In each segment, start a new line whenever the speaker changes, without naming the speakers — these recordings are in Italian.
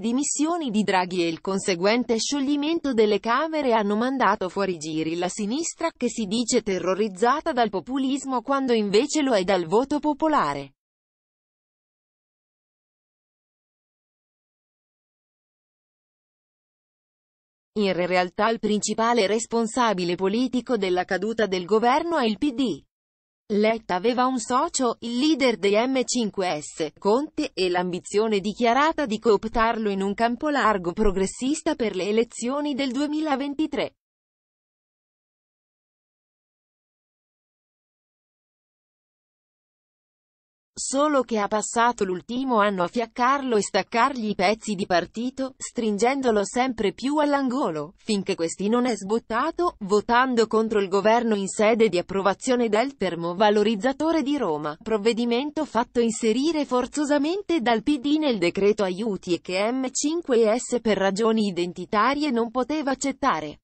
dimissioni di Draghi e il conseguente scioglimento delle Camere hanno mandato fuori giri la sinistra, che si dice terrorizzata dal populismo quando invece lo è dal voto popolare. In realtà il principale responsabile politico della caduta del governo è il PD. Letta aveva un socio, il leader dei M5S, Conte, e l'ambizione dichiarata di cooptarlo in un campo largo progressista per le elezioni del 2023. solo che ha passato l'ultimo anno a fiaccarlo e staccargli i pezzi di partito, stringendolo sempre più all'angolo, finché questi non è sbottato, votando contro il governo in sede di approvazione del termovalorizzatore di Roma, provvedimento fatto inserire forzosamente dal PD nel decreto aiuti e che M5S per ragioni identitarie non poteva accettare.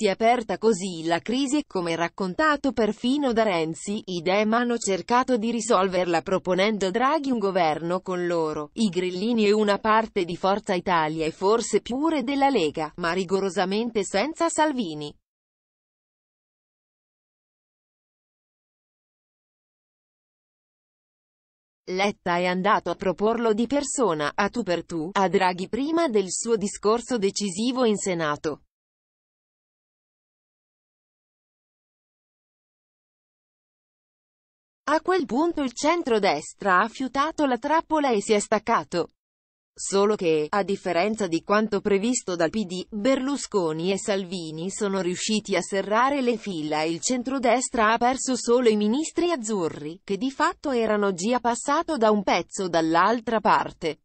Si è aperta così la crisi e, come raccontato perfino da Renzi, i Dem hanno cercato di risolverla proponendo Draghi un governo con loro, i Grillini e una parte di Forza Italia e forse pure della Lega, ma rigorosamente senza
Salvini.
Letta è andato a proporlo di persona, a tu per tu, a Draghi prima del suo discorso decisivo in Senato. A quel punto il centro-destra ha fiutato la trappola e si è staccato. Solo che, a differenza di quanto previsto dal PD, Berlusconi e Salvini sono riusciti a serrare le fila e il centrodestra ha perso solo i ministri azzurri, che di fatto erano già passato da un pezzo dall'altra parte.